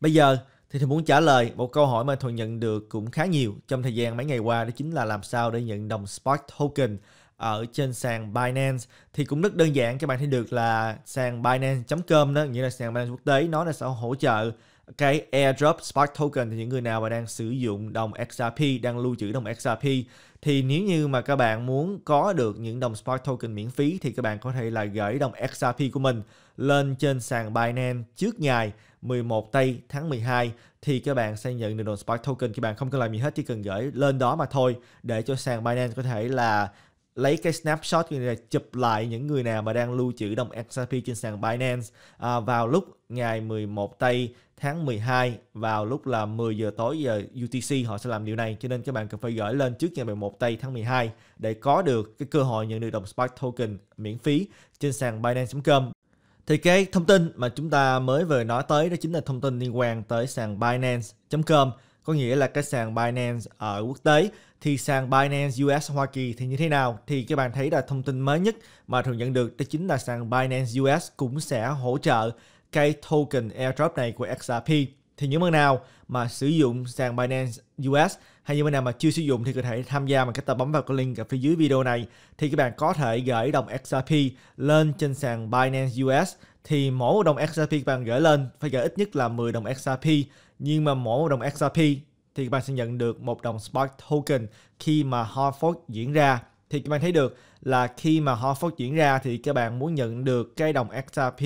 Bây giờ thì Thuận muốn trả lời một câu hỏi mà Thuận nhận được cũng khá nhiều trong thời gian mấy ngày qua đó chính là làm sao để nhận đồng Spark Token ở trên sàn Binance thì cũng rất đơn giản các bạn thấy được là sàn Binance.com đó nghĩa là sàn Binance quốc tế nó là sẽ hỗ trợ cái airdrop Spark Token thì những người nào mà đang sử dụng đồng XRP đang lưu trữ đồng XRP thì nếu như mà các bạn muốn có được những đồng Spark Token miễn phí thì các bạn có thể là gửi đồng XRP của mình lên trên sàn Binance trước ngày 11 tây tháng 12 thì các bạn sẽ nhận được đồng Spark Token các bạn không cần làm gì hết chỉ cần gửi lên đó mà thôi để cho sàn Binance có thể là lấy cái snapshot như này chụp lại những người nào mà đang lưu trữ đồng XRP trên sàn Binance à, vào lúc ngày 11 tây tháng 12 vào lúc là 10 giờ tối giờ UTC họ sẽ làm điều này cho nên các bạn cần phải gửi lên trước ngày 11 tây tháng 12 để có được cái cơ hội nhận được đồng Spark token miễn phí trên sàn Binance.com thì cái thông tin mà chúng ta mới vừa nói tới đó chính là thông tin liên quan tới sàn Binance.com có nghĩa là cái sàn Binance ở quốc tế thì sàn Binance US Hoa Kỳ thì như thế nào thì các bạn thấy là thông tin mới nhất mà thường nhận được đó chính là sàn Binance US cũng sẽ hỗ trợ cái token airdrop này của XRP thì những bạn nào mà sử dụng sàn Binance US hay như bên nào mà chưa sử dụng thì có thể tham gia bằng cách ta bấm vào cái link ở phía dưới video này thì các bạn có thể gửi đồng XRP lên trên sàn Binance US thì mỗi một đồng XRP các bạn gửi lên phải gửi ít nhất là 10 đồng XRP nhưng mà mỗi một đồng XRP thì các bạn sẽ nhận được một đồng Spark token khi mà hard fork diễn ra thì các bạn thấy được là khi mà hard fork diễn ra thì các bạn muốn nhận được cái đồng XRP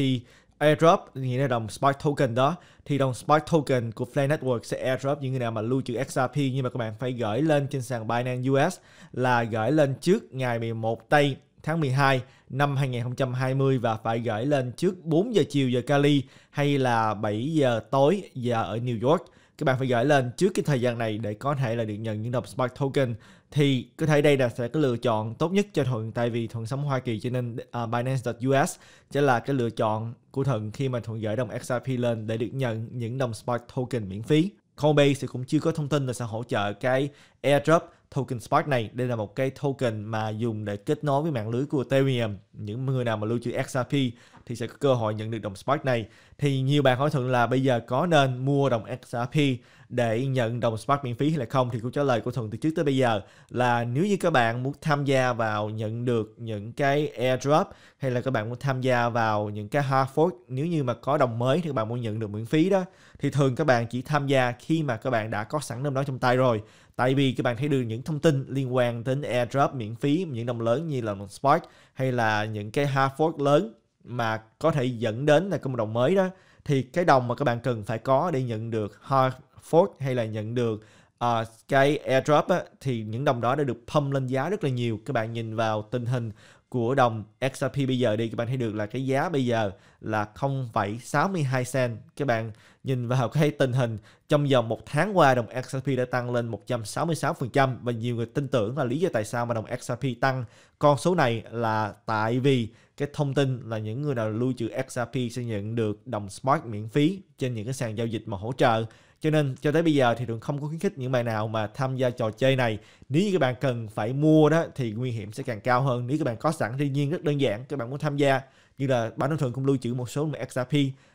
airdrop nghĩa là đồng Spark Token đó thì đồng Spark Token của Flare Network sẽ airdrop những người nào mà lưu trữ XRP nhưng mà các bạn phải gửi lên trên sàn Binance US là gửi lên trước ngày 11 tây tháng 12 năm 2020 và phải gửi lên trước 4 giờ chiều giờ Cali hay là 7 giờ tối giờ ở New York các bạn phải gửi lên trước cái thời gian này để có thể là được nhận những đồng Spark Token thì có thể đây là sẽ cái lựa chọn tốt nhất cho thuận tại vì thuận sống Hoa Kỳ cho nên uh, Binance.us sẽ là cái lựa chọn của thuận khi mà thuận gửi đồng XRP lên để được nhận những đồng Spark Token miễn phí. Coinbase sẽ cũng chưa có thông tin là sẽ hỗ trợ cái airdrop token Spark này. Đây là một cái token mà dùng để kết nối với mạng lưới của Ethereum. Những người nào mà lưu trữ XRP thì sẽ có cơ hội nhận được đồng Spark này. Thì nhiều bạn hỏi thuận là bây giờ có nên mua đồng XRP để nhận đồng Spark miễn phí hay là không thì câu trả lời của Thuận từ trước tới bây giờ là nếu như các bạn muốn tham gia vào nhận được những cái airdrop hay là các bạn muốn tham gia vào những cái hard fork nếu như mà có đồng mới thì các bạn muốn nhận được miễn phí đó thì thường các bạn chỉ tham gia khi mà các bạn đã có sẵn đồng đó trong tay rồi tại vì các bạn thấy được những thông tin liên quan đến airdrop miễn phí những đồng lớn như là Spark hay là những cái hard fork lớn mà có thể dẫn đến là cộng đồng mới đó thì cái đồng mà các bạn cần phải có để nhận được hard fork hay là nhận được uh, cái airdrop á, thì những đồng đó đã được pump lên giá rất là nhiều các bạn nhìn vào tình hình của đồng XRP bây giờ đi các bạn thấy được là cái giá bây giờ là 0,62 cent các bạn Nhìn vào cái tình hình trong vòng một tháng qua đồng XRP đã tăng lên 166% và nhiều người tin tưởng là lý do tại sao mà đồng XRP tăng con số này là tại vì cái thông tin là những người nào lưu trữ XRP sẽ nhận được đồng Smart miễn phí trên những cái sàn giao dịch mà hỗ trợ cho nên cho tới bây giờ thì thường không có khuyến khích những bạn nào mà tham gia trò chơi này nếu như các bạn cần phải mua đó thì nguy hiểm sẽ càng cao hơn nếu các bạn có sẵn tuy nhiên rất đơn giản các bạn muốn tham gia như là bản thân thường cũng lưu trữ một số XRP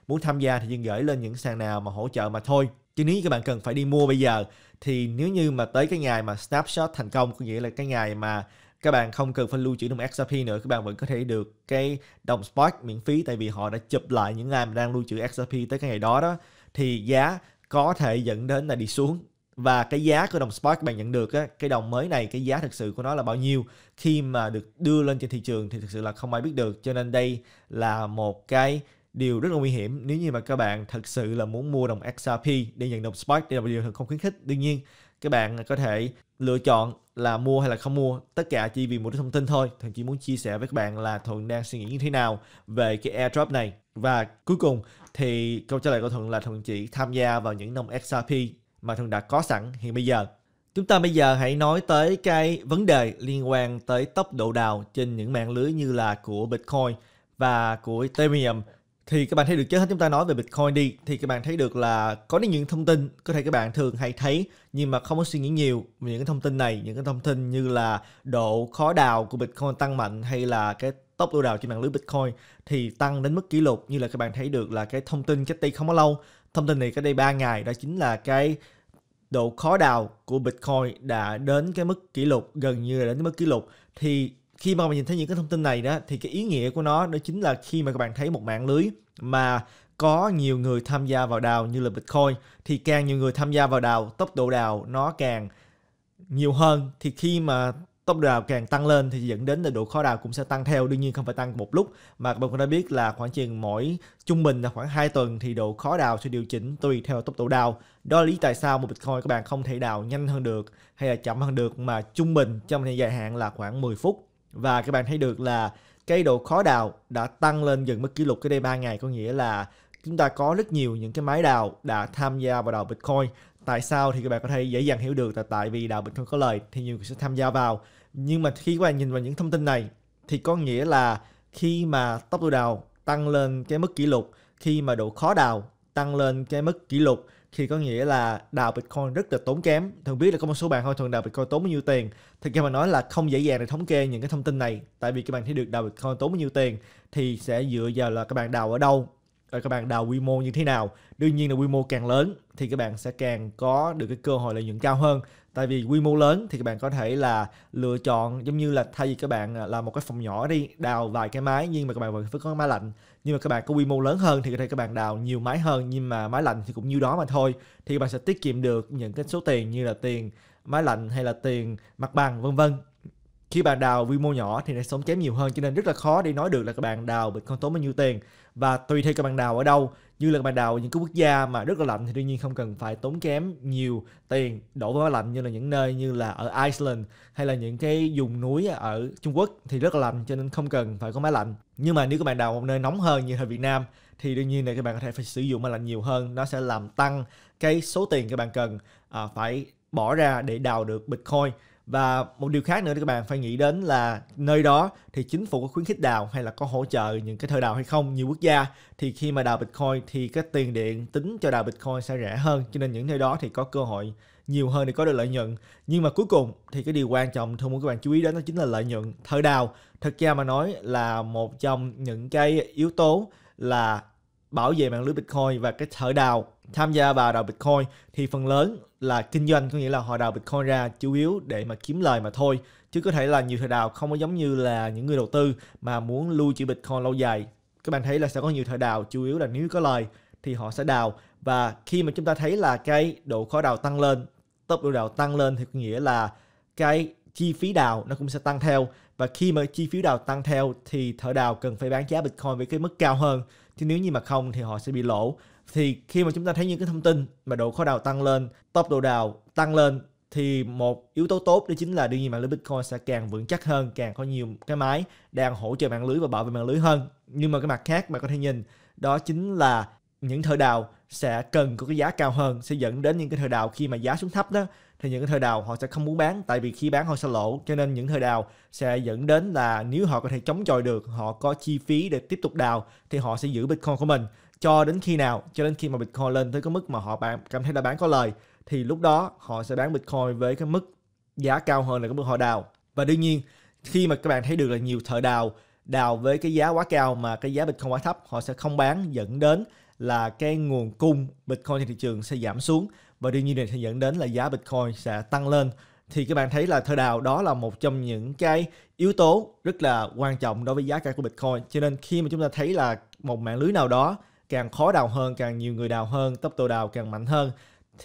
muốn tham gia thì nhưng gửi lên những sàn nào mà hỗ trợ mà thôi chứ nếu như các bạn cần phải đi mua bây giờ thì nếu như mà tới cái ngày mà snapshot thành công có nghĩa là cái ngày mà các bạn không cần phải lưu trữ đồng XRP nữa các bạn vẫn có thể được cái đồng spot miễn phí tại vì họ đã chụp lại những ai mà đang lưu trữ XRP tới cái ngày đó đó thì giá có thể dẫn đến là đi xuống và cái giá của đồng spot các bạn nhận được á, cái đồng mới này cái giá thực sự của nó là bao nhiêu khi mà được đưa lên trên thị trường thì thực sự là không ai biết được cho nên đây là một cái điều rất là nguy hiểm nếu như mà các bạn thật sự là muốn mua đồng XRP để nhận đồng Spike Đây là một điều không khuyến khích. Đương nhiên, các bạn có thể lựa chọn là mua hay là không mua tất cả chỉ vì một cái thông tin thôi Thì chỉ muốn chia sẻ với các bạn là thuận đang suy nghĩ như thế nào về cái airdrop này và cuối cùng thì câu trả lời của thuận là thuận chỉ tham gia vào những đồng xrp mà thuận đã có sẵn hiện bây giờ chúng ta bây giờ hãy nói tới cái vấn đề liên quan tới tốc độ đào trên những mạng lưới như là của bitcoin và của ethereum thì các bạn thấy được trước hết chúng ta nói về Bitcoin đi thì các bạn thấy được là có những thông tin có thể các bạn thường hay thấy nhưng mà không có suy nghĩ nhiều về những cái thông tin này những cái thông tin như là độ khó đào của Bitcoin tăng mạnh hay là cái tốc độ đào trên mạng lưới Bitcoin thì tăng đến mức kỷ lục như là các bạn thấy được là cái thông tin cách đây không có lâu thông tin này cách đây 3 ngày đó chính là cái độ khó đào của Bitcoin đã đến cái mức kỷ lục gần như là đến cái mức kỷ lục thì khi mà các bạn nhìn thấy những cái thông tin này đó thì cái ý nghĩa của nó đó chính là khi mà các bạn thấy một mạng lưới mà có nhiều người tham gia vào đào như là Bitcoin thì càng nhiều người tham gia vào đào tốc độ đào nó càng nhiều hơn thì khi mà tốc độ đào càng tăng lên thì dẫn đến là độ khó đào cũng sẽ tăng theo đương nhiên không phải tăng một lúc mà các bạn cũng đã biết là khoảng chừng mỗi trung bình là khoảng 2 tuần thì độ khó đào sẽ điều chỉnh tùy theo tốc độ đào đó là lý tại sao một bitcoin các bạn không thể đào nhanh hơn được hay là chậm hơn được mà trung bình trong thời gian dài hạn là khoảng 10 phút và các bạn thấy được là cái độ khó đào đã tăng lên gần mức kỷ lục cái đây 3 ngày có nghĩa là chúng ta có rất nhiều những cái máy đào đã tham gia vào đào Bitcoin. Tại sao thì các bạn có thể dễ dàng hiểu được là tại vì đào Bitcoin có lời thì nhiều người sẽ tham gia vào. Nhưng mà khi các bạn nhìn vào những thông tin này thì có nghĩa là khi mà tốc độ đào tăng lên cái mức kỷ lục, khi mà độ khó đào tăng lên cái mức kỷ lục thì có nghĩa là đào Bitcoin rất là tốn kém. Thường biết là có một số bạn thôi thường đào Bitcoin tốn bao nhiêu tiền. Thực ra mà nói là không dễ dàng để thống kê những cái thông tin này tại vì các bạn thấy được đào Bitcoin tốn bao nhiêu tiền thì sẽ dựa vào là các bạn đào ở đâu các bạn đào quy mô như thế nào đương nhiên là quy mô càng lớn thì các bạn sẽ càng có được cái cơ hội lợi nhuận cao hơn tại vì quy mô lớn thì các bạn có thể là lựa chọn giống như là thay vì các bạn à, là một cái phòng nhỏ đi đào vài cái máy nhưng mà các bạn vẫn phải có máy lạnh nhưng mà các bạn có quy mô lớn hơn thì có thể các bạn đào nhiều máy hơn nhưng mà máy lạnh thì cũng như đó mà thôi thì các bạn sẽ tiết kiệm được những cái số tiền như là tiền máy lạnh hay là tiền mặt bằng vân vân khi bạn đào quy mô nhỏ thì nó sống kém nhiều hơn cho nên rất là khó để nói được là các bạn đào con tốn bao nhiêu tiền và tùy theo các bạn đào ở đâu như là các bạn đào những cái quốc gia mà rất là lạnh thì đương nhiên không cần phải tốn kém nhiều tiền đổ vào lạnh như là những nơi như là ở Iceland hay là những cái vùng núi ở Trung Quốc thì rất là lạnh cho nên không cần phải có máy lạnh nhưng mà nếu các bạn đào một nơi nóng hơn như là Việt Nam thì đương nhiên là các bạn có thể phải sử dụng máy lạnh nhiều hơn nó sẽ làm tăng cái số tiền các bạn cần à, phải bỏ ra để đào được Bitcoin và một điều khác nữa thì các bạn phải nghĩ đến là nơi đó thì chính phủ có khuyến khích đào hay là có hỗ trợ những cái thợ đào hay không nhiều quốc gia thì khi mà đào bitcoin thì cái tiền điện tính cho đào bitcoin sẽ rẻ hơn cho nên những nơi đó thì có cơ hội nhiều hơn để có được lợi nhuận nhưng mà cuối cùng thì cái điều quan trọng tôi muốn các bạn chú ý đến đó chính là lợi nhuận thợ đào thật ra mà nói là một trong những cái yếu tố là bảo vệ mạng lưới bitcoin và cái thợ đào tham gia vào đào Bitcoin thì phần lớn là kinh doanh có nghĩa là họ đào Bitcoin ra chủ yếu để mà kiếm lời mà thôi chứ có thể là nhiều thời đào không có giống như là những người đầu tư mà muốn lưu trữ Bitcoin lâu dài các bạn thấy là sẽ có nhiều thời đào chủ yếu là nếu có lời thì họ sẽ đào và khi mà chúng ta thấy là cái độ khó đào tăng lên tốc độ đào tăng lên thì có nghĩa là cái chi phí đào nó cũng sẽ tăng theo và khi mà chi phí đào tăng theo thì thợ đào cần phải bán giá Bitcoin với cái mức cao hơn chứ nếu như mà không thì họ sẽ bị lỗ thì khi mà chúng ta thấy những cái thông tin mà độ khó đào tăng lên top độ đào tăng lên thì một yếu tố tốt đó chính là đương nhiên mạng lưới Bitcoin sẽ càng vững chắc hơn, càng có nhiều cái máy đang hỗ trợ mạng lưới và bảo vệ mạng lưới hơn. Nhưng mà cái mặt khác mà có thể nhìn đó chính là những thời đào sẽ cần có cái giá cao hơn sẽ dẫn đến những cái thời đào khi mà giá xuống thấp đó thì những cái thời đào họ sẽ không muốn bán tại vì khi bán họ sẽ lỗ cho nên những thời đào sẽ dẫn đến là nếu họ có thể chống chọi được họ có chi phí để tiếp tục đào thì họ sẽ giữ bitcoin của mình cho đến khi nào cho đến khi mà Bitcoin lên tới cái mức mà họ bạn cảm thấy là bán có lời thì lúc đó họ sẽ bán Bitcoin với cái mức giá cao hơn là cái mức họ đào và đương nhiên khi mà các bạn thấy được là nhiều thợ đào đào với cái giá quá cao mà cái giá Bitcoin quá thấp họ sẽ không bán dẫn đến là cái nguồn cung Bitcoin trên thị trường sẽ giảm xuống và đương nhiên này sẽ dẫn đến là giá Bitcoin sẽ tăng lên thì các bạn thấy là thợ đào đó là một trong những cái yếu tố rất là quan trọng đối với giá cả của Bitcoin cho nên khi mà chúng ta thấy là một mạng lưới nào đó càng khó đào hơn càng nhiều người đào hơn tốc độ đào càng mạnh hơn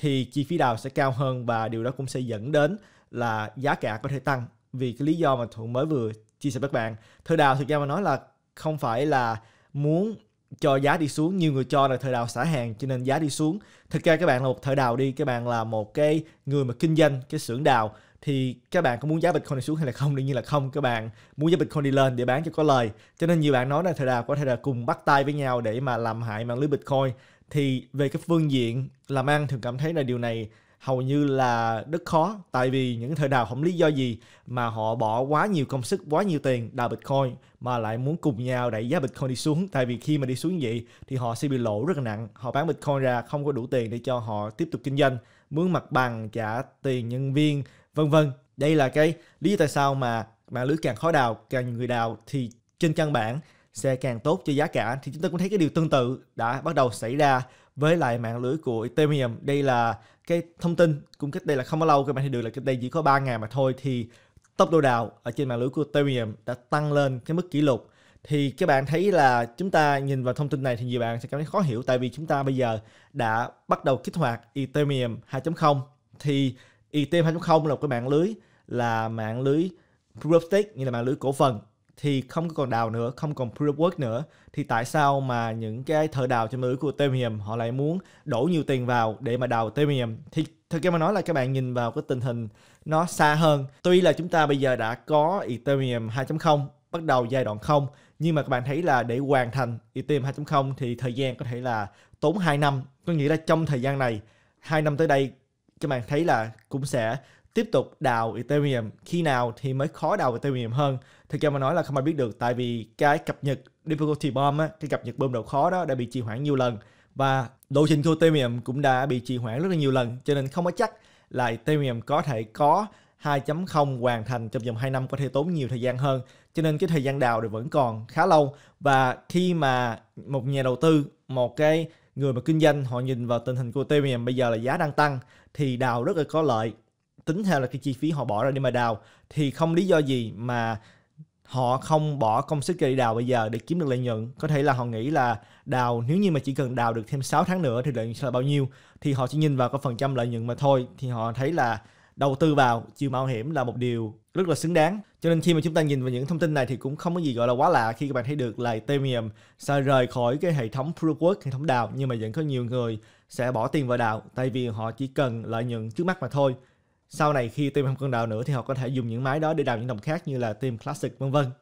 thì chi phí đào sẽ cao hơn và điều đó cũng sẽ dẫn đến là giá cả có thể tăng vì cái lý do mà thuận mới vừa chia sẻ với các bạn thời đào thực ra mà nói là không phải là muốn cho giá đi xuống nhiều người cho là thời đào xả hàng cho nên giá đi xuống thực ra các bạn là một thời đào đi các bạn là một cái người mà kinh doanh cái xưởng đào thì các bạn có muốn giá Bitcoin đi xuống hay là không? Đương nhiên là không, các bạn muốn giá Bitcoin đi lên để bán cho có lời. Cho nên nhiều bạn nói là thời nào có thể là cùng bắt tay với nhau để mà làm hại mạng lưới Bitcoin. Thì về cái phương diện làm ăn thường cảm thấy là điều này hầu như là rất khó tại vì những thời nào không lý do gì mà họ bỏ quá nhiều công sức quá nhiều tiền đào bitcoin mà lại muốn cùng nhau đẩy giá bitcoin đi xuống tại vì khi mà đi xuống vậy thì họ sẽ bị lỗ rất là nặng họ bán bitcoin ra không có đủ tiền để cho họ tiếp tục kinh doanh mướn mặt bằng trả tiền nhân viên vân vân đây là cái lý do tại sao mà mạng lưới càng khó đào càng nhiều người đào thì trên căn bản sẽ càng tốt cho giá cả thì chúng ta cũng thấy cái điều tương tự đã bắt đầu xảy ra với lại mạng lưới của Ethereum đây là cái thông tin cũng cách đây là không bao lâu các bạn thấy được là cách đây chỉ có 3 ngày mà thôi thì tốc độ đào ở trên mạng lưới của Ethereum đã tăng lên cái mức kỷ lục thì các bạn thấy là chúng ta nhìn vào thông tin này thì nhiều bạn sẽ cảm thấy khó hiểu tại vì chúng ta bây giờ đã bắt đầu kích hoạt Ethereum 2.0 thì Ethereum 2.0 là một cái mạng lưới là mạng lưới proof of stake như là mạng lưới cổ phần thì không còn đào nữa, không còn proof of work nữa thì tại sao mà những cái thợ đào trên mạng lưới của Ethereum họ lại muốn đổ nhiều tiền vào để mà đào Ethereum thì thực ra mà nói là các bạn nhìn vào cái tình hình nó xa hơn. Tuy là chúng ta bây giờ đã có Ethereum 2.0 bắt đầu giai đoạn 0 nhưng mà các bạn thấy là để hoàn thành Ethereum 2.0 thì thời gian có thể là tốn 2 năm. Có nghĩa là trong thời gian này 2 năm tới đây các bạn thấy là cũng sẽ tiếp tục đào Ethereum khi nào thì mới khó đào Ethereum hơn thực ra mà nói là không ai biết được tại vì cái cập nhật difficulty bomb á, cái cập nhật bơm đầu khó đó đã bị trì hoãn nhiều lần và lộ trình của Ethereum cũng đã bị trì hoãn rất là nhiều lần cho nên không có chắc là Ethereum có thể có 2.0 hoàn thành trong vòng 2 năm có thể tốn nhiều thời gian hơn cho nên cái thời gian đào thì vẫn còn khá lâu và khi mà một nhà đầu tư một cái người mà kinh doanh họ nhìn vào tình hình của Ethereum bây giờ là giá đang tăng thì đào rất là có lợi tính theo là cái chi phí họ bỏ ra để mà đào thì không lý do gì mà họ không bỏ công sức ra đi đào bây giờ để kiếm được lợi nhuận có thể là họ nghĩ là đào nếu như mà chỉ cần đào được thêm 6 tháng nữa thì lợi nhuận sẽ là bao nhiêu thì họ chỉ nhìn vào cái phần trăm lợi nhuận mà thôi thì họ thấy là đầu tư vào chiều mạo hiểm là một điều rất là xứng đáng. Cho nên khi mà chúng ta nhìn vào những thông tin này thì cũng không có gì gọi là quá lạ khi các bạn thấy được là Ethereum sẽ rời khỏi cái hệ thống Proof Work, hệ thống đào nhưng mà vẫn có nhiều người sẽ bỏ tiền vào đào tại vì họ chỉ cần lợi nhuận trước mắt mà thôi. Sau này khi Ethereum không cần đào nữa thì họ có thể dùng những máy đó để đào những đồng khác như là Ethereum Classic vân vân.